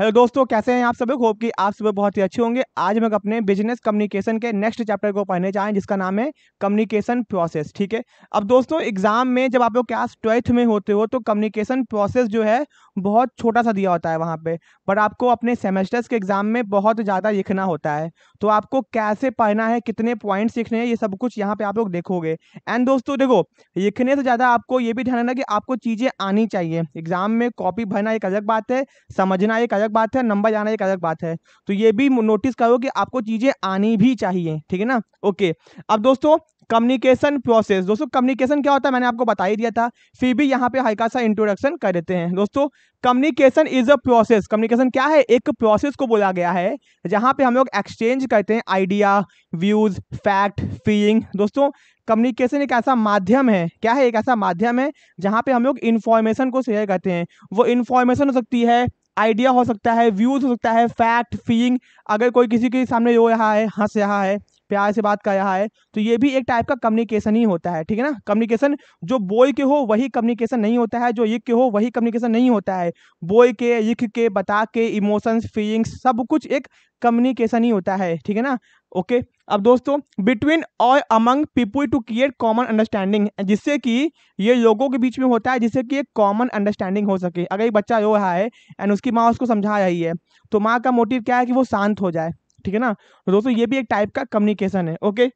Hello दोस्तों कैसे हैं आप सभी होप कि आप सभी बहुत ही अच्छे होंगे आज मैं अपने बिजनेस कम्युनिकेशन के नेक्स्ट चैप्टर को पढ़ने जाएं जिसका नाम है कम्युनिकेशन प्रोसेस ठीक है अब दोस्तों एग्जाम में जब आप लोग क्लास ट्वेल्थ में होते हो तो कम्युनिकेशन प्रोसेस जो है बहुत छोटा सा दिया होता है वहाँ पे बट आपको अपने सेमेस्टर्स के एग्जाम में बहुत ज़्यादा लिखना होता है तो आपको कैसे पढ़ना है कितने पॉइंट्स लिखने हैं ये सब कुछ यहाँ पे आप लोग देखोगे एंड दोस्तों देखो लिखने से ज़्यादा आपको ये भी ध्यान रखना कि आपको चीज़ें आनी चाहिए एग्जाम में कॉपी भरना एक अलग बात है समझना एक अलग अलग बात है नंबर जाना एक अलग बात है तो ये भी नोटिस करो कि आपको चीज़ें आनी भी चाहिए ठीक है ना ओके अब दोस्तों कम्युनिकेशन प्रोसेस दोस्तों कम्युनिकेशन क्या होता है मैंने आपको बता ही दिया था फिर भी यहाँ पे हल्का सा इंट्रोडक्शन कर देते हैं दोस्तों communication is a process communication क्या है एक प्रोसेस को बोला गया है जहाँ पे हम लोग एक्सचेंज करते हैं आइडिया व्यूज फैक्ट फीलिंग दोस्तों कम्युनिकेशन एक ऐसा माध्यम है क्या है एक ऐसा माध्यम है जहाँ पे हम लोग इन्फॉर्मेशन को शेयर करते हैं वो इन्फॉर्मेशन हो सकती है आइडिया हो सकता है व्यूज़ हो सकता है फैक्ट फीलिंग अगर कोई किसी के सामने रो रहा है हंस रहा है प्यार से बात कर रहा है तो ये भी एक टाइप का कम्युनिकेशन ही होता है ठीक है ना कम्युनिकेशन जो बोल के हो वही कम्युनिकेशन नहीं होता है जो लिख के हो वही कम्युनिकेशन नहीं होता है बोल के लिख के बता के इमोशंस फीलिंग्स सब कुछ एक कम्युनिकेशन ही होता है ठीक है ना ओके okay? अब दोस्तों बिटवीन और among people to create common understanding जिससे कि ये लोगों के बीच में होता है जिससे कि एक कॉमन अंडरस्टैंडिंग हो सके अगर एक बच्चा रो रहा है एंड उसकी माँ उसको समझा रही है तो माँ का मोटिव क्या है कि वो शांत हो जाए ठीक है ना तो दोस्तों ये भी एक टाइप का कम्युनिकेशन है okay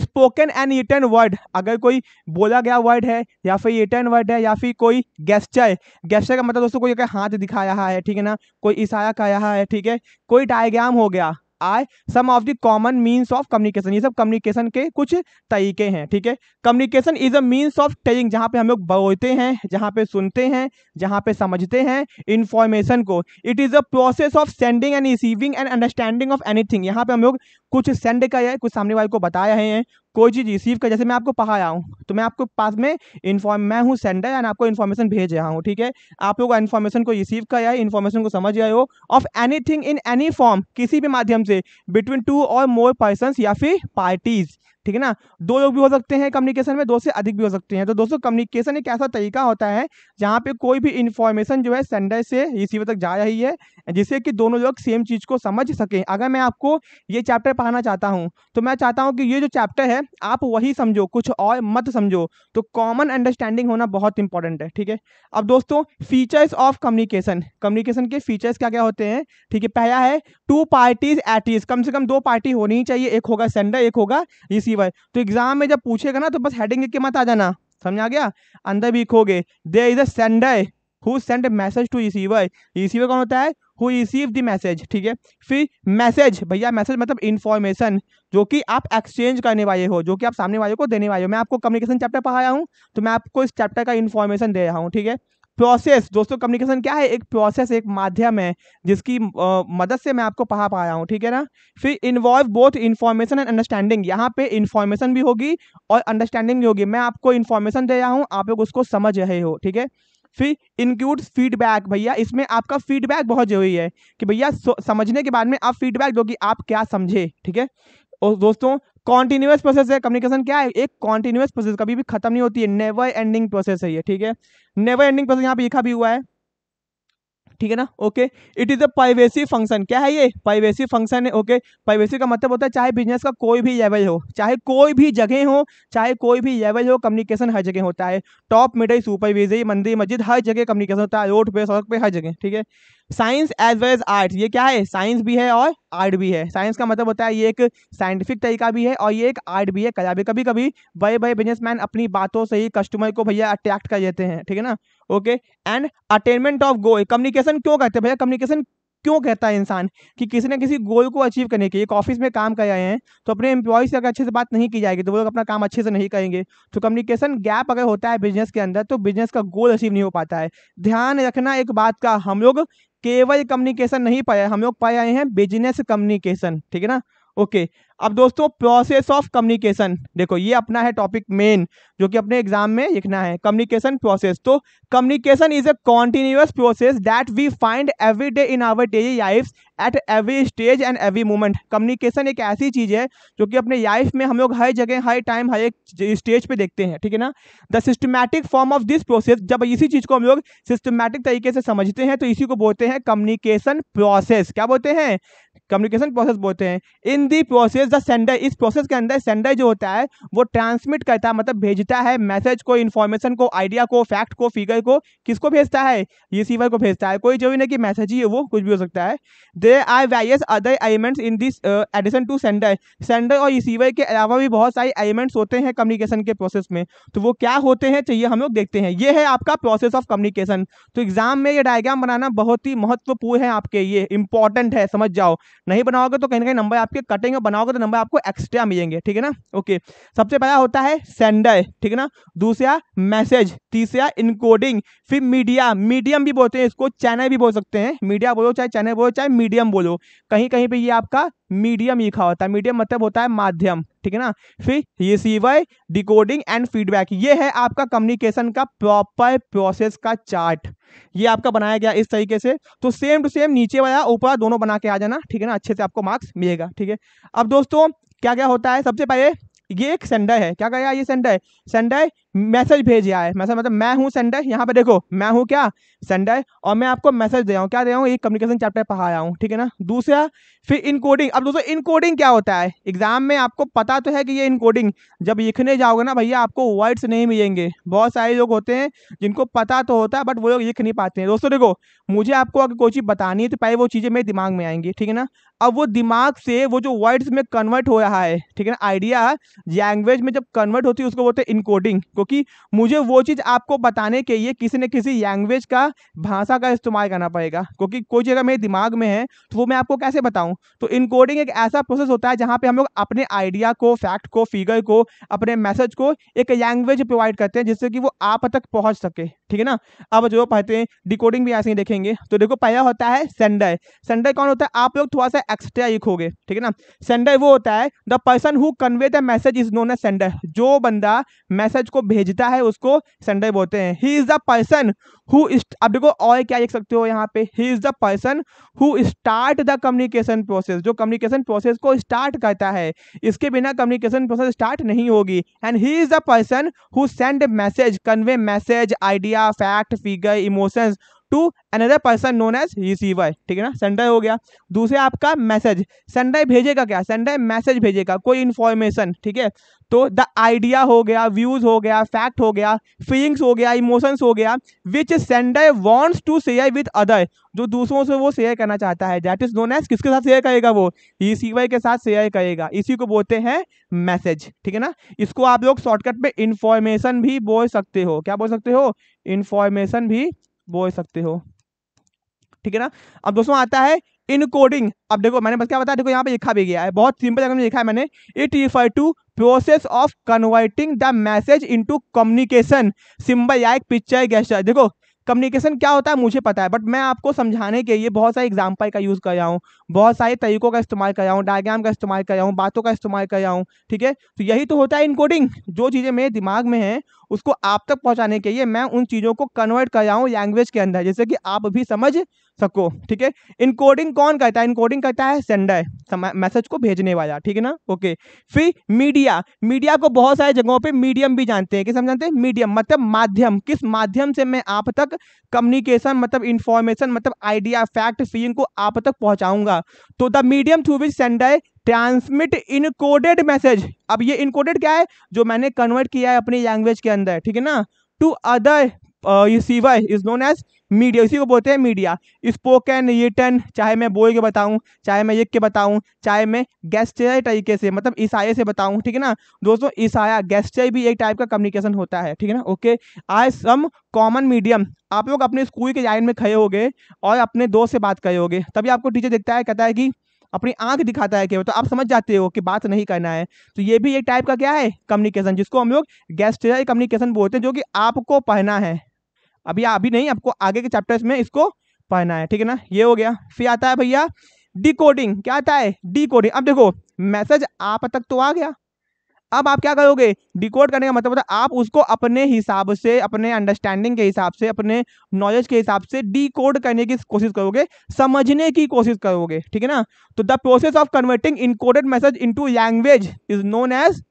spoken and written word अगर कोई बोला गया वर्ड है या फिर रिटर्न वर्ड है या फिर कोई गेस्चर गेस्चर का मतलब दोस्तों कोई हाथ दिखा रहा है ठीक है ना कोई इशारा कर रहा है ठीक है कोई डायग्राम हो गया I some of the common means of communication ये सब कम्युनिकेशन के कुछ तरीके हैं ठीक है communication is a means of telling जहाँ पे हम लोग बोलते हैं जहाँ पे सुनते हैं जहाँ पे समझते हैं इन्फॉर्मेशन को it is a process of sending and receiving and understanding of anything यहाँ पे हम लोग कुछ सेंड किया है कुछ सामने वाले को बताया है कोई चीज़ रिसीव कर जैसे मैं आपको आया हूँ तो मैं आपको पास में इन्फॉर्म मैं हूँ सेंडर एंड आपको इन्फॉर्मेशन भेज रहा हूँ ठीक है आप लोग इन्फॉर्मेशन को रिसीव कर या इन्फॉर्मेशन को समझ आए हो of anything in any form किसी भी माध्यम से बिटवीन टू और मोर पर्सन या फिर पार्टीज़ ठीक है ना दो लोग भी हो सकते हैं कम्युनिकेशन में दो से अधिक भी हो सकते हैं तो दोस्तों कम्युनिकेशन एक ऐसा तरीका होता है जहाँ पे कोई भी इन्फॉर्मेशन जो है सेंडर से रिसीवर तक जा रही है जिससे कि दोनों लोग सेम चीज़ को समझ सकें अगर मैं आपको ये चैप्टर पढ़ाना चाहता हूँ तो मैं चाहता हूँ कि ये जो चैप्टर है आप वही समझो कुछ और मत समझो तो कॉमन अंडरस्टैंडिंग होना बहुत इंपॉर्टेंट है ठीक है अब दोस्तों फीचर्स ऑफ कम्युनिकेशन कम्युनिकेशन के फीचर्स क्या क्या होते हैं ठीक है पहला है टू पार्टीज एट कम से कम दो पार्टी होनी ही चाहिए एक होगा सेंडर एक होगा रिसीवर सी वाई तो एग्जाम में जब पूछेगा ना तो बस हेडिंग के मत आ जाना समझ आ गया अंदर भी खोगे they is a sender who send message to receiver receiver कौन होता है हु रिसीव द मैसेज ठीक है फिर मैसेज भैया मैसेज मतलब इन्फॉर्मेशन जो कि आप एक्सचेंज करने वाले हो जो कि आप सामने वाले को देने वाले हो मैं आपको कम्युनिकेशन चैप्टर पढ़ाया हूँ तो मैं आपको इस चैप्टर का इन्फॉर्मेशन दे रहा हूँ ठीक है प्रोसेस दोस्तों कम्युनिकेशन क्या है एक प्रोसेस एक माध्यम है जिसकी आ, मदद से मैं आपको पढ़ा पाया हूँ ठीक है ना फिर involve both information and understanding यहाँ पे इन्फॉर्मेशन भी होगी और अंडरस्टैंडिंग भी होगी मैं आपको इन्फॉर्मेशन दे रहा हूँ आप लोग उसको समझ रहे हो ठीक है फिर इंक्लूड फीडबैक भैया इसमें आपका फीडबैक बहुत जरूरी है कि भैया समझने के बाद में आप फीडबैक दो कि आप क्या समझे ठीक है और दोस्तों कॉन्टिन्यूस प्रोसेस है कम्युनिकेशन क्या है एक कॉन्टिन्यूस प्रोसेस कभी भी खत्म नहीं होती है नेवर एंडिंग प्रोसेस है ये ठीक है नेवर एंडिंग प्रोसेस यहाँ पे लिखा भी हुआ है ठीक है ना okay it is a privacy function क्या है ये प्राइवेसी फंक्शन है ओके प्राइवेसी का मतलब होता है चाहे बिजनेस का कोई भी लेवल हो चाहे कोई भी जगह हो चाहे कोई भी लेवल हो कम्युनिकेशन हर जगह होता है टॉप मिडल सुपरविजरी मंदिर मस्जिद हर जगह कम्युनिकेशन होता है रोड पे सड़क पे हर जगह ठीक है science as well as art ये क्या है साइंस भी है और आर्ट भी है साइंस का मतलब होता है ये एक साइंटिफिक तरीका भी है और ये एक आर्ट भी है कला भी कभी कभी बड़े बड़े बिजनेसमैन अपनी बातों से ही कस्टमर को भैया अट्रैक्ट कर देते हैं ठीक है ना okay and attainment of goal communication क्यों करते हैं भैया कम्युनिकेशन क्यों कहता है इंसान कि किसी ना किसी गोल को अचीव करने के लिए ऑफिस में काम कर रहे हैं तो अपने एम्प्लॉय से अगर अच्छे से बात नहीं की जाएगी तो वो लोग अपना काम अच्छे से नहीं करेंगे तो कम्युनिकेशन गैप अगर होता है बिजनेस के अंदर तो बिजनेस का गोल अचीव नहीं हो पाता है ध्यान रखना एक बात का हम लोग केवल कम्युनिकेशन नहीं पाया हम लोग पाए आए हैं बिजनेस कम्युनिकेशन ठीक है ना ओके अब दोस्तों प्रोसेस ऑफ कम्युनिकेशन देखो ये अपना है टॉपिक मेन जो कि अपने एग्जाम में लिखना है कम्युनिकेशन प्रोसेस तो communication is a continuous process that we find every day in our daily life at every stage and every moment communication एक ऐसी चीज़ है जो कि अपने लाइफ में हम लोग हर जगह हर टाइम हर एक स्टेज पे देखते हैं ठीक है ना the systematic form of this process जब इसी चीज़ को हम लोग सिस्टमैटिक तरीके से समझते हैं तो इसी को बोलते हैं कम्युनिकेशन प्रोसेस क्या बोलते हैं कम्युनिकेशन प्रोसेस बोलते हैं in the process the sender इस प्रोसेस के अंदर सेंडर जो होता है वो ट्रांसमिट करता है मतलब भेजता है मैसेज को इन्फॉर्मेशन को आइडिया को फैक्ट को फिगर को किसको भेजता है रिसीवर को भेजता है कोई भी नहीं कि मैसेज ही है वो कुछ भी हो सकता है they are various other elements in this addition to sender sender और रिसीवर के अलावा भी बहुत सारे एलिमेंट्स होते हैं कम्युनिकेशन के प्रोसेस में तो वो क्या होते हैं चाहिए हम लोग देखते हैं ये है आपका प्रोसेस ऑफ कम्युनिकेशन तो एग्जाम में ये डायग्राम बनाना बहुत ही महत्वपूर्ण है आपके ये इंपॉर्टेंट है समझ जाओ नहीं बनाओगे तो कहीं ना कहीं नंबर आपके कटेंगे बनाओगे करोगे तो नंबर आपको एक्स्ट्रा मिलेंगे ठीक है ना ओके सबसे पहला होता है सेंडर ठीक है ना दूसरा मैसेज तीसरा इनकोडिंग फिर मीडिया मीडियम भी बोलते हैं इसको चैनल भी बोल सकते हैं मीडिया बोलो चाहे चैनल बोलो चाहे मीडियम बोलो कहीं कहीं पर ये आपका मीडियम लिखा होता है मीडियम मतलब होता है माध्यम ठीक है ना फिर ये डिकोडिंग एंड फीडबैक ये है आपका कम्युनिकेशन का प्रॉपर प्रोसेस का चार्ट ये आपका बनाया गया इस तरीके से तो सेम टू सेम नीचे वाला ऊपर दोनों बना के आ जाना ठीक है ना अच्छे से आपको मार्क्स मिलेगा ठीक है अब दोस्तों क्या क्या होता है सबसे पहले ये एक सेंडर है क्या कह ये सेंडर है सेंडर मैसेज भेजा है मैसेज मतलब मैं हूँ संडे यहाँ पे देखो मैं हूँ क्या संडे और मैं आपको मैसेज दे रहा हूँ क्या दे रहा हूँ ये कम्युनिकेशन चैप्टर पढ़ाया हूँ ठीक है ना दूसरा फिर इनकोडिंग अब दोस्तों इनकोडिंग क्या होता है एग्जाम में आपको पता तो है कि ये इनकोडिंग जब लिखने जाओगे ना भैया आपको वर्ड्स नहीं मिलेंगे बहुत सारे लोग होते हैं जिनको पता तो होता है बट वो लोग लिख नहीं पाते हैं दोस्तों देखो मुझे आपको अगर कोई चीज़ बतानी है तो पहले वो चीज़ें मेरे दिमाग में आएंगी ठीक है ना अब वो दिमाग से वो जो वर्ड्स में कन्वर्ट हो रहा है ठीक है ना आइडिया लैंग्वेज में जब कन्वर्ट होती है उसको बोलते हैं इनकोडिंग क्योंकि मुझे वो चीज़ आपको बताने के लिए किसी न किसी लैंग्वेज का भाषा का इस्तेमाल करना पड़ेगा क्योंकि कोई जगह मेरे दिमाग में है तो वो मैं आपको कैसे बताऊँ तो इनकोडिंग एक ऐसा प्रोसेस होता है जहाँ पर हम लोग अपने आइडिया को फैक्ट को फिगर को अपने मैसेज को एक लैंग्वेज प्रोवाइड करते हैं जिससे कि वो आप तक पहुँच सके ठीक है ना अब जो पढ़ते हैं डिकोडिंग भी ऐसे ही देखेंगे तो देखो पहला होता है सेंडर सेंडर कौन होता है आप लोग थोड़ा सा एक्स्ट्रा लिखोगे ठीक है ना सेंडर वो होता है the person who convey the message is known a sender जो बंदा मैसेज को भेजता है उसको सेंडर बोलते हैं he is the person who आप देखो और क्या देख सकते हो यहाँ पे he is the person who start the communication process जो कम्युनिकेशन प्रोसेस को स्टार्ट करता है इसके बिना कम्युनिकेशन प्रोसेस स्टार्ट नहीं होगी and he is the person who send message convey message idea fact figure emotions to another person known as receiver ठीक है ना सेंडर हो गया दूसरे आपका मैसेज सेंडर भेजेगा क्या सेंडर मैसेज भेजेगा कोई इन्फॉर्मेशन ठीक है तो द आइडिया हो गया व्यूज हो गया फैक्ट हो गया फीलिंग्स हो गया इमोशंस हो गया which sender wants to share with other जो दूसरों से वो शेयर करना चाहता है दैट इज नोन एज किसके साथ शेयर करेगा वो रिसीवर के साथ शेयर करेगा इसी को बोलते हैं मैसेज ठीक है ना इसको आप लोग शॉर्टकट में इंफॉर्मेशन भी बोल सकते हो क्या बोल सकते हो इन्फॉर्मेशन भी बोल सकते हो ठीक है ना अब दोस्तों आता है इन कोडिंग अब देखो मैंने बस क्या बताया देखो यहाँ पे लिखा भी गया है बहुत सिंपल अगर लिखा है मैंने it refer to process of converting the message into communication symbol या एक पिक्चर गैस्टर देखो कम्युनिकेशन क्या होता है मुझे पता है बट मैं आपको समझाने के लिए बहुत सारे एग्जाम्पल का यूज़ कर रहा हूँ बहुत सारे तरीकों का इस्तेमाल कर रहा हूँ डायग्राम का इस्तेमाल कर रहा हूँ बातों का इस्तेमाल कर रहा हूँ ठीक है तो यही तो होता है इनकोडिंग जो चीज़ें मेरे दिमाग में हैं उसको आप तक पहुँचाने के लिए मैं उन चीज़ों को कन्वर्ट कर रहा हूँ लैंग्वेज के अंदर जैसे कि आप भी समझ सको ठीक है इनकोडिंग कौन कहता है इनकोडिंग कहता है सेंडर मैसेज को भेजने वाला ठीक है ना ओके फिर मीडिया मीडिया को बहुत सारे जगहों पे मीडियम भी जानते हैं किस समझाते जानते हैं मीडियम मतलब माध्यम किस माध्यम से मैं आप तक कम्युनिकेशन मतलब इंफॉर्मेशन मतलब आइडिया फैक्ट फीलिंग को आप तक पहुंचाऊंगा तो the medium through which sender transmit encoded message अब ये इनकोडेड क्या है जो मैंने कन्वर्ट किया है अपनी लैंग्वेज के अंदर ठीक है ना to other way is known as media इसी को बोलते हैं मीडिया स्पोकन रिटर्न चाहे मैं बोल के बताऊं चाहे मैं लिख के बताऊं चाहे मैं गेस्टर तरीके से मतलब ईसाए से बताऊं ठीक है ना दोस्तों ईसाया गेस्टर भी एक टाइप का कम्युनिकेशन होता है ठीक है ना okay are some common medium आप लोग अपने स्कूल के लाइन में खड़े हो और अपने दोस्त से बात करे होगे तभी आपको टीचर दिखता है कहता है कि अपनी आंख दिखाता है केवल तो आप समझ जाते हो कि बात नहीं करना है तो ये भी एक टाइप का क्या है कम्युनिकेशन जिसको हम लोग गेस्टर कम्युनिकेशन बोलते हैं जो कि आपको पहना है अभी अभी नहीं आपको आगे के चैप्टर्स में इसको पढ़ना है ठीक है ना ये हो गया फिर आता है भैया डी क्या आता है डी अब देखो मैसेज आप तक तो आ गया अब आप क्या करोगे डिकोड करने का मतलब होता है आप उसको अपने हिसाब से अपने अंडरस्टैंडिंग के हिसाब से अपने नॉलेज के हिसाब से डिकोड करने की कोशिश करोगे समझने की कोशिश करोगे ठीक है ना तो the process of converting encoded message into language is known as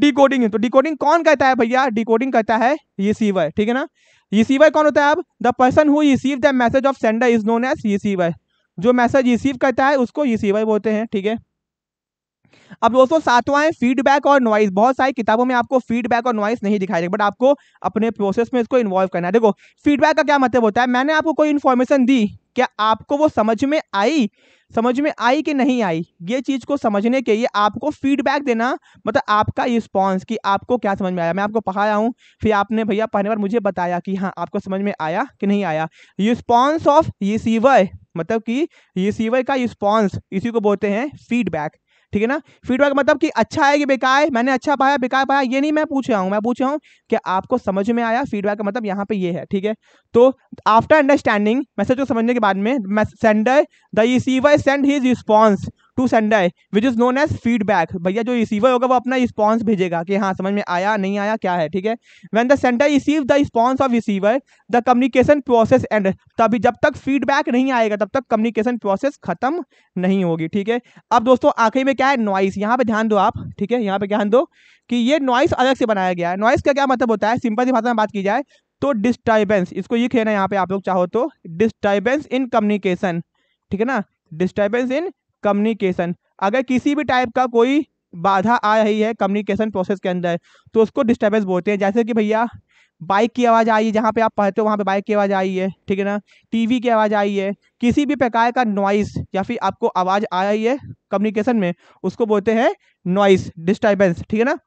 decoding तो डिकोडिंग कौन कहता है भैया डिकोडिंग कहता है रिसीवर ठीक है ना रिसीवर कौन होता है अब the person who receive the message of sender is known as receiver जो मैसेज रिसीव करता है उसको रिसीवर बोलते हैं ठीक है अब दोस्तों सातवां है फीडबैक और नॉइस बहुत सारी किताबों में आपको फीडबैक और नॉइस नहीं दिखाई देगा बट आपको अपने प्रोसेस में इसको इन्वॉल्व करना है देखो फीडबैक का क्या मतलब होता है मैंने आपको कोई इन्फॉर्मेशन दी क्या आपको वो समझ में आई समझ में आई कि नहीं आई ये चीज़ को समझने के लिए आपको फीडबैक देना मतलब आपका रिस्पॉन्स कि आपको क्या समझ में आया मैं आपको पढ़ाया हूँ फिर आपने भैया पहले बार मुझे बताया कि हाँ आपको समझ में आया कि नहीं आया रिस्पॉन्स ऑफ रिसीवर मतलब कि रिसीवर का रिस्पॉन्स इसी को बोलते हैं फीडबैक ठीक है ना फीडबैक मतलब कि अच्छा है कि बेकार है मैंने अच्छा पाया बेकार पाया ये नहीं मैं पूछ रहा हूँ मैं पूछ रहा हूँ कि आपको समझ में आया फीडबैक का मतलब यहाँ पे ये है ठीक है तो आफ्टर अंडरस्टैंडिंग मैसेज को समझने के बाद में sender the receiver send his response to sender which is known as feedback भैया जो रिसीवर होगा वो अपना रिस्पॉन्स भेजेगा कि हाँ समझ में आया नहीं आया क्या है ठीक है when the sender receive the response of receiver the communication process end तभी जब तक फीडबैक नहीं आएगा तब तक कम्युनिकेशन प्रोसेस खत्म नहीं होगी ठीक है अब दोस्तों आखिरी में क्या है नॉइस यहाँ पे ध्यान दो आप ठीक है यहाँ पे ध्यान दो कि ये नॉइस अलग से बनाया गया है नॉइस का क्या मतलब होता है सिंपल सी भाषा में बात की जाए तो डिस्टर्बेंस इसको ये खेलना यहाँ पे आप लोग चाहो तो डिस्टर्बेंस इन कम्युनिकेशन ठीक है ना डिस्टर्बेंस इन कम्युनिकेशन अगर किसी भी टाइप का कोई बाधा आ रही है कम्युनिकेशन प्रोसेस के अंदर तो उसको डिस्टर्बेंस बोलते हैं जैसे कि भैया बाइक की आवाज़ आई है जहाँ पे आप पढ़ते हो वहाँ पे बाइक की आवाज़ आई है ठीक है ना टीवी की आवाज़ आई है किसी भी प्रकार का नॉइस या फिर आपको आवाज़ आ रही है कम्युनिकेशन में उसको बोलते हैं नॉइस डिस्टर्बेंस ठीक है ना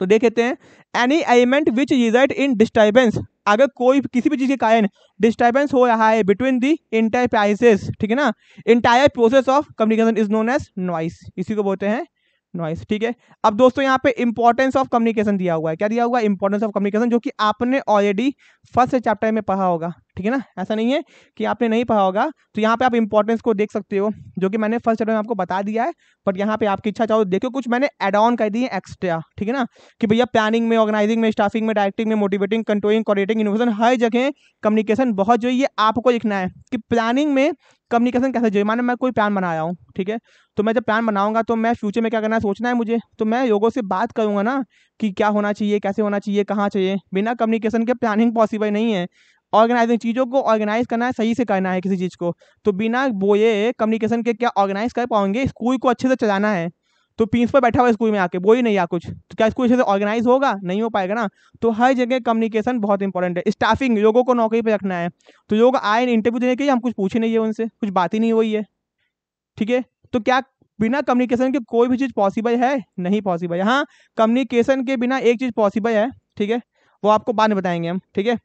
तो देख लेते हैं any element which result in disturbance अगर कोई किसी भी चीज़ के कारण डिस्टर्बेंस हो रहा है बिटवीन दी इंटायर ठीक है ना entire process of communication is known as noise इसी को बोलते हैं नॉइस ठीक है अब दोस्तों यहाँ पे इंपॉर्टेंस ऑफ कम्युनिकेशन दिया हुआ है क्या दिया हुआ है इंपॉर्टेंस ऑफ कम्युनिकेशन जो कि आपने ऑलरेडी फर्स्ट चैप्टर में पढ़ा होगा ठीक है ना ऐसा नहीं है कि आपने नहीं पढ़ा होगा तो यहाँ पे आप इंपॉर्टेंस को देख सकते हो जो कि मैंने फर्स्ट चैप्टर में आपको बता दिया है बट यहाँ पे आपकी इच्छा चाहो तो देखो कुछ मैंने एड ऑन कर दी है एक्स्ट्रा ठीक है ना कि भैया प्लानिंग में ऑर्गेनाइजिंग में स्टाफिंग में डायरेक्टिंग में मोटिवेटिंग कंट्रोलिंग कॉर्डिनेटिंग इनोवेशन हर जगह कम्युनिकेशन बहुत जो ये आपको लिखना है कि प्लानिंग में कम्युनिकेशन कैसे जो माने मैं कोई प्लान बनाया हूँ ठीक है तो मैं जब प्लान बनाऊंगा तो मैं फ्यूचर में क्या करना है सोचना है मुझे तो मैं योगों से बात करूंगा ना कि क्या होना चाहिए कैसे होना चाहिए कहाँ चाहिए बिना कम्युनिकेशन के प्लानिंग पॉसिबल नहीं है ऑर्गेनाइजिंग चीज़ों को ऑर्गेनाइज करना है सही से करना है किसी चीज़ को तो बिना बोए कम्युनिकेशन के क्या ऑर्गेनाइज कर पाओगे स्कूल को अच्छे से चलाना है तो प्रिंसिपल बैठा हुआ स्कूल में आके वो ही नहीं आ कुछ तो क्या स्कूल से ऑर्गेनाइज होगा नहीं हो पाएगा ना तो हर जगह कम्युनिकेशन बहुत इंपॉर्टेंट है स्टाफिंग लोगों को नौकरी पर रखना है तो लोग आए इंटरव्यू देने के लिए हम कुछ पूछे नहीं है उनसे कुछ बात ही नहीं हुई है ठीक है तो क्या बिना कम्युनिकेशन के कोई भी चीज़ पॉसिबल है नहीं पॉसिबल है हाँ कम्युनिकेशन के बिना एक चीज़ पॉसिबल है ठीक है वो आपको बाद में बताएंगे हम ठीक है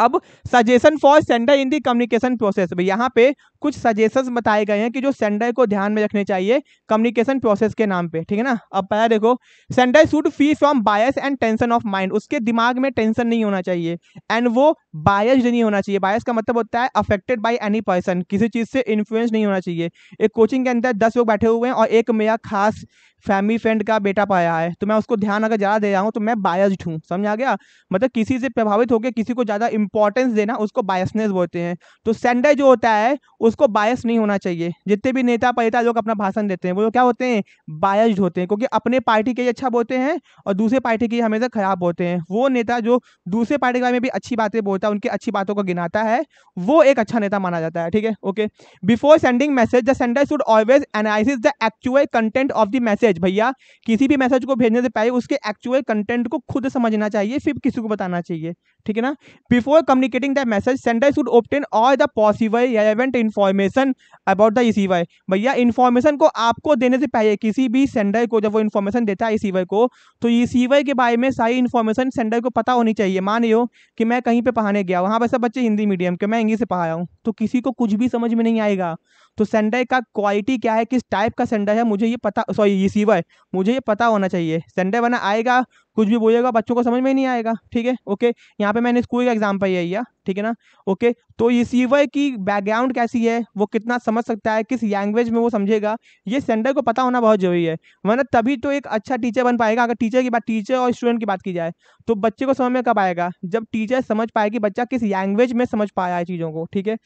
अब suggestion for sender in the communication process में यहाँ पे कुछ सजेशंस बताए गए हैं कि जो सेंडर को ध्यान में रखने चाहिए कम्युनिकेशन प्रोसेस के नाम पे ठीक है ना अब पहला देखो sender should free from bias and tension of mind उसके दिमाग में टेंशन नहीं होना चाहिए एंड वो बायस नहीं होना चाहिए बायस का मतलब होता है अफेक्टेड बाई एनी पर्सन किसी चीज़ से इन्फ्लुएंस नहीं होना चाहिए एक कोचिंग के अंदर दस लोग बैठे हुए हैं और एक मेरा खास फैमिली फ्रेंड का बेटा पाया है तो मैं उसको ध्यान अगर ज़्यादा दे रहा हूँ तो मैं बायस्ड हूँ समझ आ गया मतलब किसी से प्रभावित होकर किसी को ज़्यादा इंपॉर्टेंस देना उसको बायसनेस बोलते हैं तो सेंडर जो होता है उसको बायस नहीं होना चाहिए जितने भी नेता परेता लोग अपना भाषण देते हैं वो लोग क्या होते हैं बायस्ड होते हैं क्योंकि अपने पार्टी के लिए अच्छा बोलते हैं और दूसरे पार्टी के लिए हमेशा खराब होते हैं वो नेता जो दूसरे पार्टी के बारे में भी अच्छी बातें बोलता है उनकी अच्छी बातों को गिनाता है वो एक अच्छा नेता माना जाता है ठीक है okay before sending message the sender should always analyse the actual content of the message message भैया किसी भी मैसेज को भेजने से पहले उसके एक्चुअल कंटेंट को खुद समझना चाहिए फिर किसी को बताना चाहिए ठीक है ना before communicating the message sender should obtain all the possible relevant information about the receiver भैया इन्फॉर्मेशन को आपको देने से पहले किसी भी सेंडर को जब वो इन्फॉर्मेशन देता है रिसीवर को तो रिसीवर के बारे में सारी इन्फॉर्मेशन सेंडर को पता होनी चाहिए मान लो कि मैं कहीं पर पढ़ाने गया वहाँ पर सब बच्चे हिंदी मीडियम के मैं इंग्लिश से पढ़ाया हूँ तो किसी को कुछ भी समझ में नहीं आएगा तो सेंडर का क्वालिटी क्या है किस टाइप का सेंडर है मुझे ये पता सॉरी रिसीवर मुझे ये पता होना चाहिए सेंडर बना आएगा कुछ भी बोलेगा बच्चों को समझ में नहीं आएगा ठीक है ओके यहाँ पे मैंने स्कूल का एग्जाम्पल लिया ठीक है ना ओके तो रिसीवर की बैकग्राउंड कैसी है वो कितना समझ सकता है किस लैंग्वेज में वो समझेगा ये सेंडर को पता होना बहुत जरूरी है वरना तभी तो एक अच्छा टीचर बन पाएगा अगर टीचर की बात टीचर और स्टूडेंट की बात की जाए तो बच्चे को समझ में कब आएगा जब टीचर समझ पाएगी बच्चा किस लैंग्वेज में समझ पाया है चीज़ों को ठीक है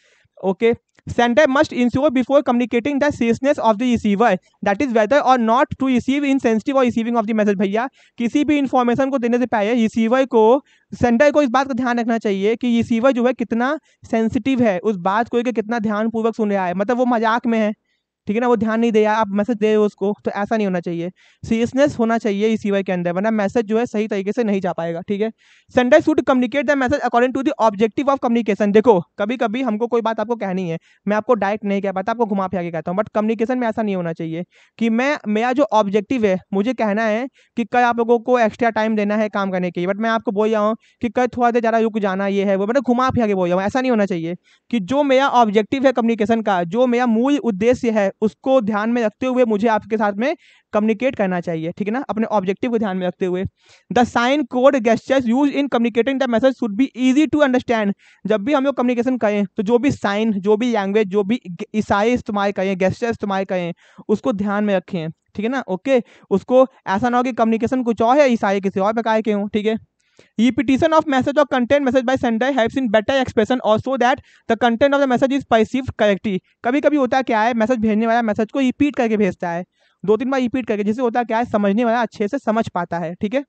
okay Sender must ensure before communicating the seriousness of the receiver that is whether or not to receive insensitive or receiving of the message भैया किसी भी इंफॉर्मेशन को देने से पहले रिसीवर को सेंडर को इस बात का ध्यान रखना चाहिए कि रिसीवर जो है कितना सेंसिटिव है उस बात को कि कितना ध्यानपूर्वक सुन रहा है मतलब वो मजाक में है ठीक है ना वो ध्यान नहीं दिया आप मैसेज दे रहे हो उसको तो ऐसा नहीं होना चाहिए सीरियसनेस होना चाहिए इसी वाई के अंदर वरना मैसेज जो है सही तरीके से नहीं जा पाएगा ठीक है sender should communicate the message according to the objective of communication देखो कभी कभी हमको कोई बात आपको कहनी है मैं आपको डायरेक्ट नहीं कह पाता आपको घुमा फिर कहता हूँ बट कम्युनिकेशन में ऐसा नहीं होना चाहिए कि मैं मेरा जो ऑब्जेक्टिव है मुझे कहना है कि कल आप लोगों को एक्स्ट्रा टाइम देना है काम करने के लिए बट मैं आपको बोल रहा हूँ कि कल थोड़ा देर ज़्यादा रुक जाना ये है वो मैंने मतलब घुमा फिर बोल रहा हूँ ऐसा नहीं होना चाहिए कि जो मेरा ऑब्जेक्टिव है कम्युनिकेशन का जो मेरा मूल उद्देश्य है उसको ध्यान में रखते हुए मुझे आपके साथ में कम्युनिकेट करना चाहिए ठीक है ना अपने ऑब्जेक्टिव को ध्यान में रखते हुए the sign code gestures use in communicating the message should be easy to understand जब भी हम लोग कम्युनिकेशन करें तो जो भी साइन जो भी लैंग्वेज जो भी ईसाई इस्तेमाल करें गेस्टर्स इस्तेमाल करें उसको ध्यान में रखें ठीक है ना ओके उसको ऐसा ना हो कि कम्युनिकेशन कुछ और है ईसाई किसी और प्रकार के हों ठीक है repetition of message or content message by sender helps in better expression also that the content of the message is perceived correctly कभी कभी होता क्या है मैसेज भेजने वाला मैसेज को रिपीट करके भेजता है दो तीन बार रिपीट करके जिससे होता क्या है समझने वाला अच्छे से समझ पाता है ठीक है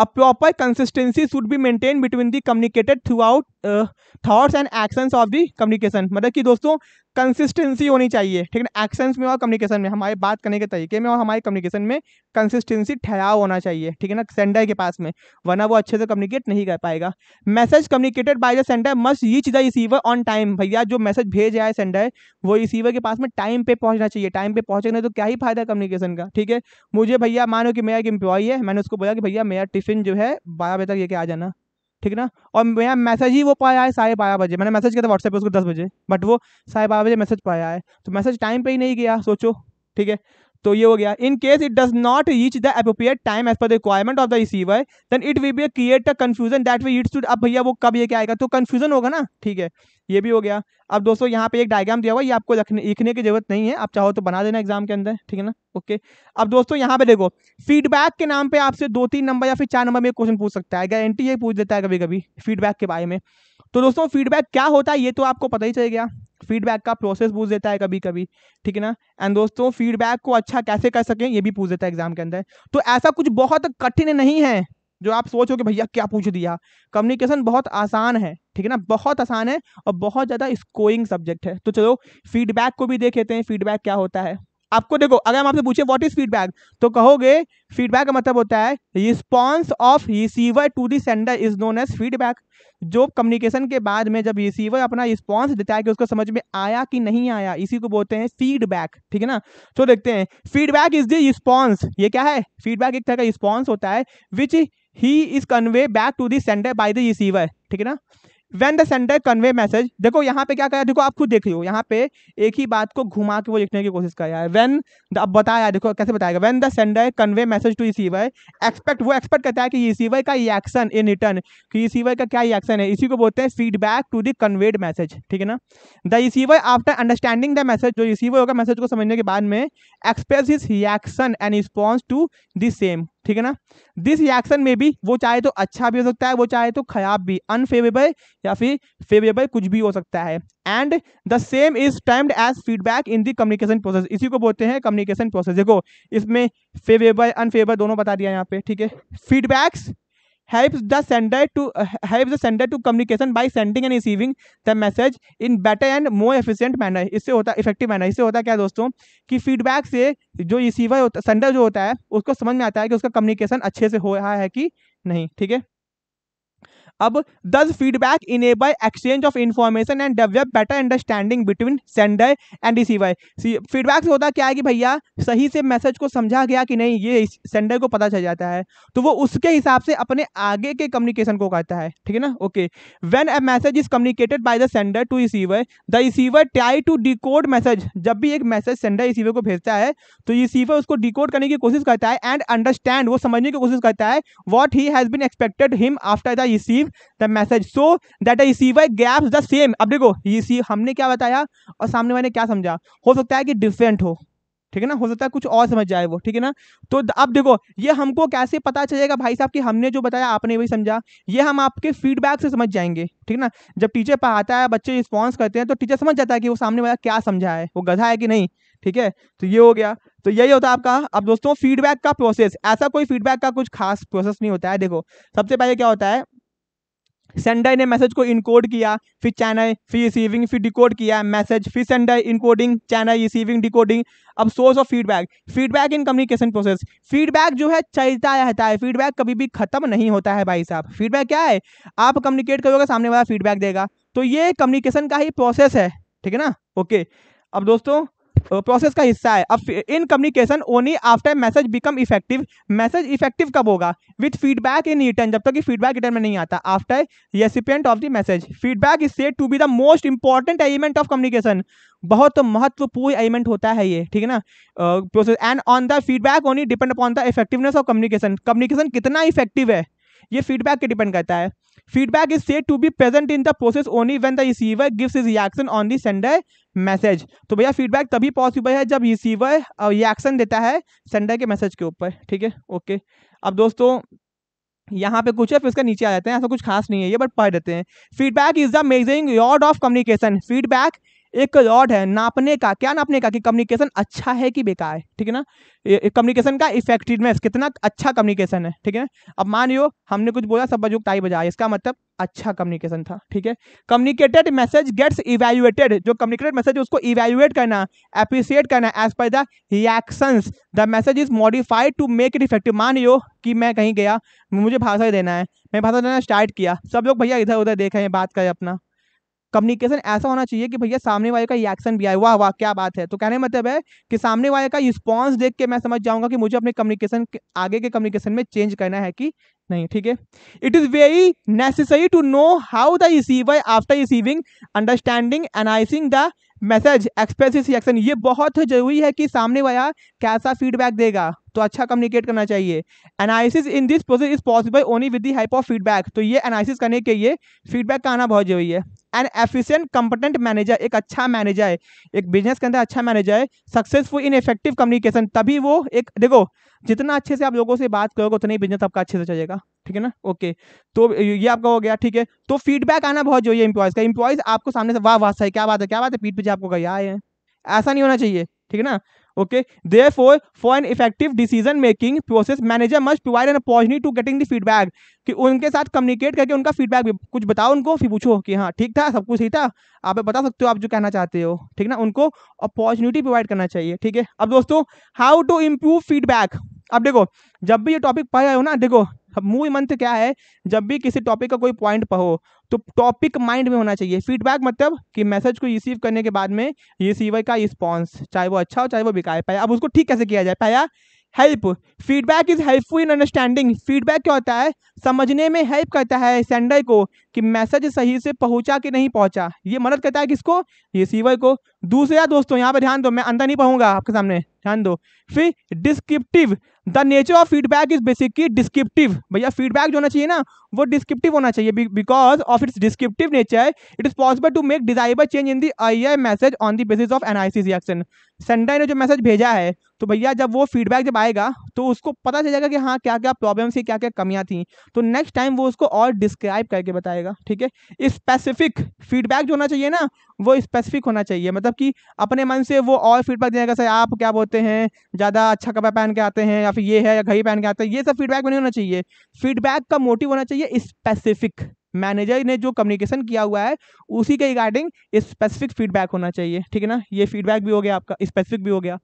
a proper consistency should be maintain between the communicated throughout thoughts and actions of the communication मतलब कि दोस्तों कंसिस्टेंसी होनी चाहिए ठीक है एक्सेंस में और कम्युनिकेशन में हमारे बात करने के तरीके में और हमारे कम्युनिकेशन में कंसिस्टेंसी ठहराव होना चाहिए ठीक है ना सेंडर के पास में वरना वो अच्छे से कम्युनिकेट नहीं कर पाएगा message communicated by the sender must reach the receiver on time भैया जो मैसेज भेज रहा है सेंडर वो रिसीवर के पास में टाइम पर पहुँचना चाहिए टाइम पर पहुंचे तो क्या ही फायदा कम्युनिकेशन का ठीक है मुझे भैया मानो कि मेरा एक एम्प्लॉई है मैंने उसको बोला कि भैया मेरा टिफिन जो है बारह बजे तक लेके आ जाना ठीक ना और मेरा मैसेज ही वो पाया है साढ़े बारह बजे मैंने मैसेज किया था व्हाट्सएप पर उसको दस बजे बट वो साढ़े बारह बजे मैसेज पाया है तो मैसेज टाइम पर ही नहीं गया सोचो ठीक है तो ये हो गया in case it does not reach the appropriate time as per the requirement of the receiver then it will be create a confusion that way it's अब भैया वो कब ये क्या आएगा तो कंफ्यूजन होगा ना ठीक है ये भी हो गया अब दोस्तों यहाँ पे एक डायग्राम दिया हुआ ये आपको लिखने की जरूरत नहीं है आप चाहो तो बना देना एग्जाम के अंदर ठीक है ना ओके अब दोस्तों यहाँ पे देखो फीडबैक के नाम पे आपसे दो तीन नंबर या फिर चार नंबर में क्वेश्चन पूछ सकता है गारंटी ये पूछ देता है कभी कभी फीडबैक के बारे में तो दोस्तों फीडबैक क्या होता है ये तो आपको पता ही चल गया फीडबैक का प्रोसेस पूछ देता है कभी कभी ठीक है ना एंड दोस्तों फीडबैक को अच्छा कैसे कर सकें ये भी पूछ देता है एग्जाम के अंदर तो ऐसा कुछ बहुत कठिन नहीं है जो आप सोचो कि भैया क्या पूछ दिया कम्युनिकेशन बहुत आसान है ठीक है ना बहुत आसान है और बहुत ज़्यादा स्कोइंग सब्जेक्ट है तो चलो फीडबैक को भी देख लेते हैं फीडबैक क्या होता है आपको देखो अगर हम आपसे पूछे व्हाट इज फीडबैक तो कहोगे फीडबैक का मतलब होता है response of receiver to the sender is known as feedback जो कम्युनिकेशन के बाद में जब रिसीवर अपना रिस्पॉन्स देता है कि उसको समझ में आया कि नहीं आया इसी को बोलते हैं फीडबैक ठीक है ना तो देखते हैं फीडबैक इज द रिस्पॉन्स ये क्या है फीडबैक एक तरह का रिस्पॉन्स होता है which he is convey back to the sender by the receiver ठीक है ना when the sender convey message देखो यहाँ पे क्या कर देखो आप खुद देख लो यहाँ पे एक ही बात को घुमा के वो लिखने की कोशिश कर रहा है वेन द अब बताया देखो कैसे बताएगा when the sender convey message to receiver expect वो एक्सपेक्ट करता है कि रिसीवर का रिएक्शन इन रिटर्न कि रिसीवर का क्या रिएक्शन है इसी को बोलते हैं feedback to the conveyed message ठीक है ना the receiver after understanding the message जो रिसीवर होगा मैसेज को समझने के बाद में express his reaction and response to the same ठीक है ना दिस रिएक्शन में भी वो चाहे तो अच्छा भी हो सकता है वो चाहे तो खराब भी अनफेवरेबल या फिर फेवरेबल कुछ भी हो सकता है and the same is termed as feedback in the communication process इसी को बोलते हैं कम्युनिकेशन प्रोसेस देखो इसमें फेवरेबल अनफेवरेबल दोनों बता दिया यहाँ पे ठीक है feedbacks helps the sender to uh, helps the sender to communication by sending and receiving the message in better and more efficient manner इससे होता इफेक्टिव मैनर इससे होता क्या दोस्तों कि फीडबैक से जो रिसीवर होता सेंडर जो होता है उसको समझ में आता है कि उसका कम्युनिकेशन अच्छे से हो रहा है कि नहीं ठीक है अब this feedback enable exchange of information and develop better understanding between sender and receiver feedback से होता क्या है कि भैया सही से मैसेज को समझा गया कि नहीं ये सेंडर को पता चल जाता है तो वो उसके हिसाब से अपने आगे के कम्युनिकेशन को करता है ठीक है ना okay when a message is communicated by the sender to receiver the receiver try to code message जब भी एक मैसेज सेंडर रिसीवर को भेजता है तो रिसीवर उसको डिकोड करने की कोशिश करता है एंड अंडरस्टैंड वो समझने की कोशिश करता है what he has been expected him after the receive the message so that the receiver gaps the same अब देखो ये हमने क्या बताया और सामने वाले क्या समझा हो सकता है कि डिफरेंट हो ठीक है ना हो सकता है कुछ और समझ जाए वो ठीक है ना तो अब देखो ये हमको कैसे पता चलेगा भाई साहब कि हमने जो बताया आपने वही समझा ये हम आपके फीडबैक से समझ जाएंगे ठीक है ना जब टीचर पढ़ाता है बच्चे रिस्पॉन्स करते हैं तो टीचर समझ जाता है कि वो सामने वाला क्या समझा है वो गधा है कि नहीं ठीक है तो ये हो गया तो यही होता है आपका अब दोस्तों फीडबैक का प्रोसेस ऐसा कोई फीडबैक का कुछ खास प्रोसेस नहीं होता है देखो सबसे पहले क्या होता है सेंडर ने मैसेज को इनकोड किया फिर चैनल फिर रिसीविंग फिर डिकोड किया मैसेज फिर sender encoding channel receiving decoding अब source of feedback feedback in communication process feedback जो है चलता रहता है फीडबैक कभी भी खत्म नहीं होता है भाई साहब फीडबैक क्या है आप कम्युनिकेट करोगे सामने वाला फीडबैक देगा तो ये कम्युनिकेशन का ही प्रोसेस है ठीक है ना ओके अब दोस्तों प्रोसेस का हिस्सा है अब in communication only after message become effective message effective कब होगा विथ फीडबैक इन रिटर्न जब तक कि फीडबैक रिटर्न में नहीं आता after recipient of the message feedback is said to be the most important element of communication बहुत महत्वपूर्ण एलिमेंट होता है ये ठीक है ना process and on the feedback only depend upon the effectiveness of communication communication कितना इफेक्टिव है ये फीडबैक के डिपेंड करता है feedback is said to be present in the process only when the receiver gives his reaction on the sender message तो भैया feedback तभी possible है जब रिसीवर रिएक्शन देता है सेंडर के मैसेज के ऊपर ठीक है ओके अब दोस्तों यहाँ पे कुछ है फिर उसका नीचे आ जाते हैं ऐसा कुछ खास नहीं है ये बट पढ़ देते हैं feedback is the measuring rod of communication feedback एक रॉड है नापने का क्या नापने का कि कम्युनिकेशन अच्छा है कि बेकार है ठीक है ना कम्युनिकेशन का इफेक्टिवनेस कितना अच्छा कम्युनिकेशन है ठीक है अब मान लियो हमने कुछ बोला सब बजुक ताई बजाया इसका मतलब अच्छा कम्युनिकेशन था ठीक है कम्युनिकेटेड मैसेज गेट्स इवेल्युएटेड जो कम्युनिकेटेड मैसेज उसको इवेल्युएट करना अप्रिसिएट करना as per the reactions the message is modified to make it effective मान लियो कि मैं कहीं गया मुझे भाषा देना है मैं भाषा देना स्टार्ट किया सब लोग भैया इधर उधर देख रहे हैं बात करें अपना कम्युनिकेशन ऐसा होना चाहिए कि भैया सामने वाले का रिएक्शन भी आए वाह वाह क्या बात है तो कहने मतलब है कि सामने वाले का रिस्पॉन्स देख के मैं समझ जाऊंगा कि मुझे अपने कम्युनिकेशन आगे के कम्युनिकेशन में चेंज करना है कि नहीं ठीक है it is very necessary to know how the receiver after receiving understanding analysing the message expressive reaction ये बहुत जरूरी है कि सामने वाला कैसा फीडबैक देगा तो अच्छा कम्युनिकेट करना चाहिए analysis in this process is possible only with the help of feedback तो ये एनालिसिस करने के लिए फीडबैक का आना बहुत जरूरी है एन एफिशिएंट कंपटेंट मैनेजर एक अच्छा मैनेजर है एक बिजनेस के अंदर अच्छा मैनेजर है सक्सेसफुल इन इफेक्टिव कम्युनिकेशन तभी वो एक देखो जितना अच्छे से आप लोगों से बात करोगे उतना ही बिजनेस आपका अच्छे से चलेगा ठीक है ना ओके तो ये आपका हो गया ठीक है तो फीडबैक आना बहुत जरूरी है एम्प्लॉयज़ का इम्प्लॉयज आपको सामने से वाह वाह सही क्या बात है क्या बात है पीठ पीछे आपको आए हैं ऐसा नहीं होना चाहिए ठीक है ना therefore for an effective decision making process manager must provide an opportunity to getting the feedback कि उनके साथ कम्युनिकेट करके उनका फीडबैक भी कुछ बताओ उनको फिर पूछो कि हाँ ठीक था सब कुछ सही था आप बता सकते हो आप जो कहना चाहते हो ठीक ना उनको अपॉर्चुनिटी प्रोवाइड करना चाहिए ठीक है अब दोस्तों हाउ टू इम्प्रूव फीडबैक अब देखो जब भी ये टॉपिक पढ़ रहे हो ना देखो मूल मंत्र क्या है जब भी किसी टॉपिक का कोई पॉइंट पढ़ो तो टॉपिक माइंड में होना चाहिए फीडबैक मतलब कि मैसेज को रिसीव करने के बाद में रिसीवर का रिस्पॉन्स चाहे वो अच्छा हो चाहे वो बिकाए पाया अब उसको ठीक कैसे किया जाए पाया help feedback is helpful in understanding feedback क्या होता है समझने में हेल्प करता है सेंडर को कि मैसेज सही से पहुंचा कि नहीं पहुंचा ये मदद करता है किसको रिसीवर को दूसरा दोस्तों यहाँ पर ध्यान दो मैं अंदर नहीं पढ़ूंगा आपके सामने ध्यान दो फिर descriptive the nature of feedback is basically descriptive भैया फीडबैक जो होना चाहिए ना वो डिस्क्रिप्टिव होना चाहिए because of its descriptive nature it is possible to make desirable change in the I I message on the basis of see reaction sender ने जो मैसेज भेजा है तो भैया जब वो फीडबैक जब आएगा तो उसको पता चल जाएगा कि हाँ क्या क्या प्रॉब्लम थी क्या क्या कमियाँ थी तो नेक्स्ट टाइम वो उसको और डिस्क्राइब करके बताएगा ठीक है स्पेसिफिक फीडबैक जो होना चाहिए ना वो स्पेसिफिक होना चाहिए मतलब कि अपने मन से वो और फीडबैक देगा सर आप क्या बोलते हैं ज़्यादा अच्छा कपड़ा पहन के आते हैं या या फिर ये है या घड़ी पहन के आता है ये सब फीडबैक नहीं होना चाहिए फीडबैक का मोटिव होना चाहिए स्पेसिफिक मैनेजर ने जो कम्युनिकेशन किया हुआ है उसी के रिगार्डिंग स्पेसिफिक फीडबैक होना चाहिए ठीक है ना ये फीडबैक भी हो गया आपका स्पेसिफिक भी हो गया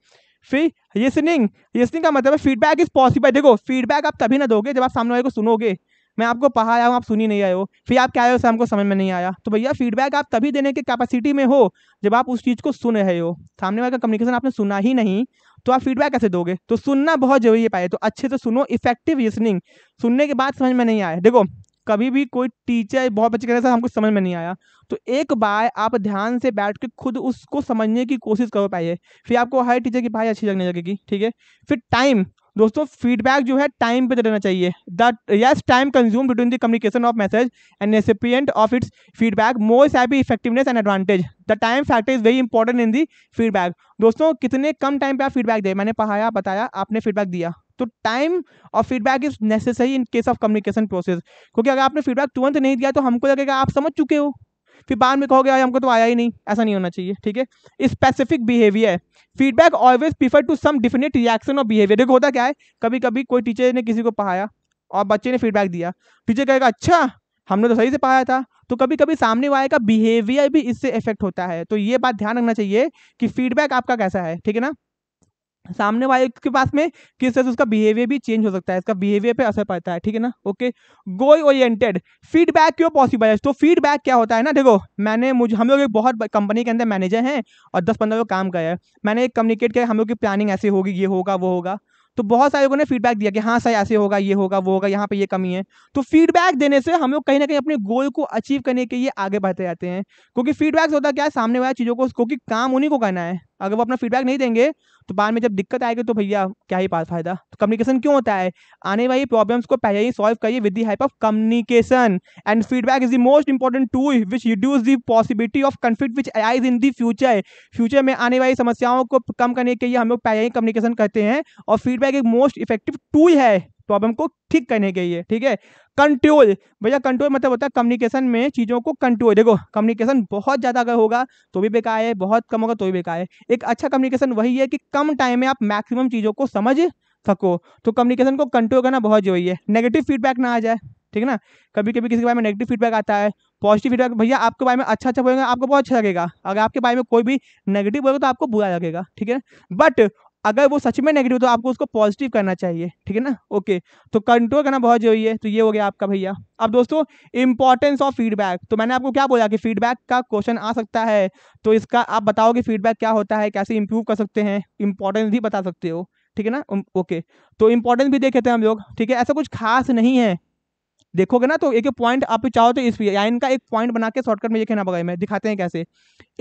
फिर लिसनिंग लिसनिंग का मतलब है फीडबैक इज पॉसिबल देखो फीडबैक आप तभी ना दोगे जब आप सामने वाले को सुनोगे मैं आपको पढ़ा आया हूँ आप सुनी नहीं आए हो फिर आप क्या आए हो सर हमको समझ में नहीं आया तो भैया फीडबैक आप तभी देने के कैपेसिटी में हो जब आप उस चीज़ को सुन रहे हो सामने वाले का कम्युनिकेशन आपने सुना ही नहीं तो आप फीडबैक कैसे दोगे तो सुनना बहुत जरूरी है पाए तो अच्छे से सुनो इफेक्टिव लिसनिंग सुनने के बाद समझ में नहीं आया देखो कभी भी कोई टीचर बहुत बच्चे कह रहे सर हमको समझ में नहीं आया तो एक बार आप ध्यान से बैठ के खुद उसको समझने की कोशिश करो पाइए फिर आपको हर टीचर की पढ़ाई अच्छी लगने लगेगी ठीक है फिर टाइम दोस्तों फीडबैक जो है टाइम पे तो देना चाहिए the yes time consume between the communication of message and recipient of its feedback most have effectiveness and advantage the time factor is very important in the feedback दोस्तों कितने कम time पे आप फीडबैक दे मैंने पढ़ाया बताया आपने फीडबैक दिया तो टाइम और feedback is necessary in case of communication process क्योंकि अगर आपने फीडबैक तुरंत नहीं दिया तो हमको लगेगा आप समझ चुके हो फिर बाद में कहोगे हमको तो आया ही नहीं ऐसा नहीं होना चाहिए ठीक है specific behaviour feedback always prefer to some definite reaction और बिहेवियर देखो होता क्या है कभी कभी कोई टीचर ने किसी को पढ़ाया और बच्चे ने फीडबैक दिया टीचर कहेगा अच्छा हमने तो सही से पढ़ाया था तो कभी कभी सामने वाले का बिहेवियर भी इससे इफेक्ट होता है तो ये बात ध्यान रखना चाहिए कि फीडबैक आपका कैसा है ठीक है ना सामने वाले के पास में किस तरह से उसका बिहेवियर भी चेंज हो सकता है इसका बिहेवियर पे असर पड़ता है ठीक है ना ओके गोल ओरिएंटेड फीडबैक क्यों पॉसिबल है तो फीडबैक क्या होता है ना देखो मैंने मुझे हम लोग एक बहुत कंपनी के अंदर मैनेजर हैं और दस पंद्रह लोग काम कर रहे हैं मैंने एक कम्युनिकेट किया हम लोग की प्लानिंग ऐसी होगी ये होगा वो होगा तो बहुत सारे लोगों ने फीडबैक दिया कि हाँ सर ऐसे होगा ये होगा वो होगा यहाँ पे ये कमी है तो फीडबैक देने से हम लोग कहीं ना कहीं अपने गोल को अचीव करने के लिए आगे बढ़ते जाते हैं क्योंकि फीडबैक होता क्या है सामने वाला चीज़ों को क्योंकि काम उन्हीं को करना है अगर वो अपना फीडबैक नहीं देंगे तो बाद में जब दिक्कत आएगी तो भैया क्या ही पास फायदा तो कम्युनिकेशन क्यों होता है आने वाली प्रॉब्लम्स को पहले ही सॉल्व करिए with the help of communication and feedback is the most important tool which reduce the possibility of conflict which arise in the future future में आने वाली समस्याओं को कम करने के लिए हम लोग पहले ही कम्युनिकेशन करते हैं और फीडबैक एक मोस्ट इफेक्टिव टूल है प्रॉब्लम तो को ठीक करने के लिए ठीक है कंट्रोल भैया कंट्रोल मतलब होता है कम्युनिकेशन में चीज़ों को कंट्रोल देखो कम्युनिकेशन बहुत ज़्यादा अगर होगा तो भी बेकार है बहुत कम होगा तो भी बेकार है एक अच्छा कम्युनिकेशन वही है कि कम टाइम में आप मैक्सिमम चीज़ों को समझ सको तो कम्युनिकेशन को कंट्रोल करना बहुत जरूरी है नेगेटिव फीडबैक ना आ जाए ठीक है ना कभी कभी किसी के बारे में नेगेटिव फीडबैक आता है पॉजिटिव फीडबैक भैया आपके बारे में अच्छा अच्छा बोलेंगे आपको बहुत अच्छा लगेगा अगर आपके बारे में कोई भी नेगेटिव बोलेगा तो आपको बुरा लगेगा ठीक है बट अगर वो सच में नेगेटिव तो आपको उसको पॉजिटिव करना चाहिए ठीक है ना ओके तो कंट्रोल करना बहुत जरूरी है तो ये हो गया आपका भैया अब दोस्तों इंपॉर्टेंस ऑफ फीडबैक तो मैंने आपको क्या बोला कि फीडबैक का क्वेश्चन आ सकता है तो इसका आप बताओ कि फीडबैक क्या होता है कैसे इंप्रूव कर सकते हैं इंपॉर्टेंस भी बता सकते हो ठीक है ना ओके तो इंपॉर्टेंस भी देख लेते हैं हम लोग ठीक है ऐसा कुछ खास नहीं है देखोगे ना तो एक पॉइंट आप चाहो तो इस या इनका एक पॉइंट बना के शॉर्टकट में ये कहना पड़ेगा मैं दिखाते हैं कैसे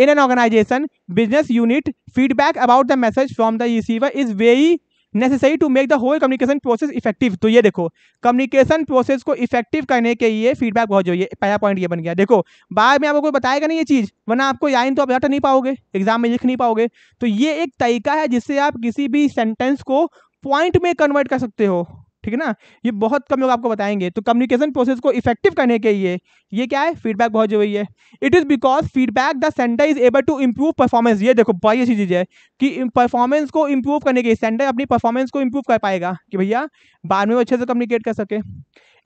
in an organisation business unit feedback about the message from the receiver is very necessary to make the whole communication process effective तो ये देखो कम्युनिकेशन प्रोसेस को इफेक्टिव करने के लिए फीडबैक बहुत जरूरी है पहला पॉइंट ये बन गया देखो बाद में आपको कोई बताएगा नहीं ये चीज़ वरना आपको याइन तो आप रट नहीं पाओगे एग्जाम में लिख नहीं पाओगे तो ये एक तरीका है जिससे आप किसी भी सेंटेंस को पॉइंट में कन्वर्ट कर सकते हो ठीक है ना ये बहुत कम लोग आपको बताएंगे तो कम्युनिकेशन प्रोसेस को इफेक्टिव करने के लिए ये क्या है फीडबैक बहुत जरूरी है it is because feedback the sender is able to improve performance ये देखो बड़ी अच्छी चीज़ है कि परफॉर्मेंस को इम्प्रूव करने के लिए सेंटर अपनी परफॉर्मेंस को इम्प्रूव कर पाएगा कि भैया बाद में वो अच्छे से कम्युनिकेट कर सके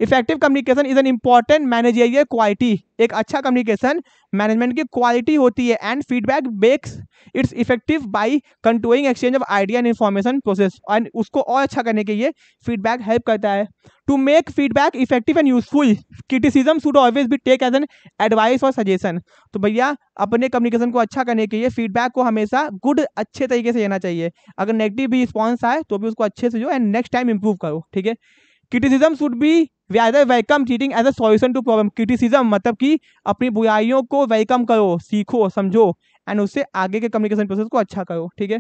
effective communication is an important managerial quality एक अच्छा कम्युनिकेशन मैनेजमेंट की क्वालिटी होती है and feedback makes its effective by controlling exchange of idea and information process and उसको और अच्छा करने के लिए फीडबैक हेल्प करता है to make feedback effective and useful criticism should always be take as an advice और सजेशन तो भैया अपने कम्युनिकेशन को अच्छा करने के लिए फीडबैक को हमेशा गुड अच्छे तरीके से लेना चाहिए अगर नेगेटिव भी रिस्पॉन्स आए तो भी उसको अच्छे से जो एंड नेक्स्ट टाइम इंप्रूव करो ठीक है criticism should be rather welcome treating as a solution to problem criticism मतलब कि अपनी बुराइयों को वेलकम करो सीखो समझो एंड उससे आगे के कम्युनिकेशन प्रोसेस को अच्छा करो ठीक है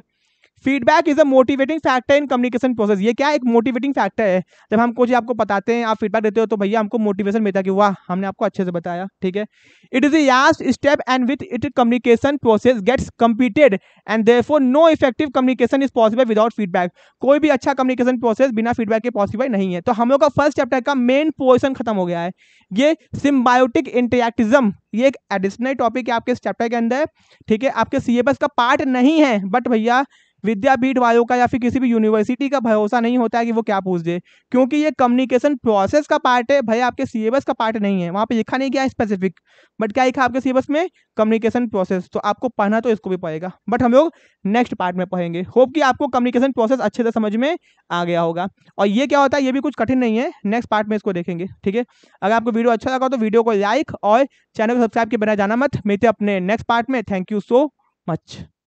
feedback is a motivating factor in communication process ये क्या एक मोटिवेटिंग फैक्टर है जब हम कुछ आपको बताते हैं आप फीडबैक देते हो तो भैया हमको मोटिवेशन मिलता है कि वाह हमने आपको अच्छे से बताया ठीक है it is last step and with it communication process gets completed and there no effective communication is possible without feedback कोई भी अच्छा कम्युनिकेशन प्रोसेस बिना फीडबैक के पॉसिबल नहीं है तो हम लोग का फर्स्ट चैप्टर का मेन पोर्सन खत्म हो गया है ये सिम्बायोटिक इंटरक्टिज्म ये एक एडिशनल टॉपिक है आपके इस चैप्टर के अंदर ठीक है आपके सिलेबस का पार्ट नहीं है बट भैया विद्यापीठ वालों का या फिर किसी भी यूनिवर्सिटी का भरोसा नहीं होता है कि वो क्या पूछ दे क्योंकि ये कम्युनिकेशन प्रोसेस का पार्ट है भाई आपके सिलेबस का पार्ट नहीं है वहाँ पर लिखा नहीं गया स्पेसिफिक बट क्या लिखा आपके सिलेबस में कम्युनिकेशन प्रोसेस तो आपको पढ़ना तो इसको भी पड़ेगा बट हम लोग नेक्स्ट पार्ट में पढ़ेंगे होप कि आपको कम्युनिकेशन प्रोसेस अच्छे से समझ में आ गया होगा और ये क्या होता है ये भी कुछ कठिन नहीं है नेक्स्ट पार्ट में इसको देखेंगे ठीक है अगर आपको वीडियो अच्छा लगा तो वीडियो को लाइक और चैनल को सब्सक्राइब के बिना जाना मत मिलते अपने नेक्स्ट पार्ट में थैंक यू सो मच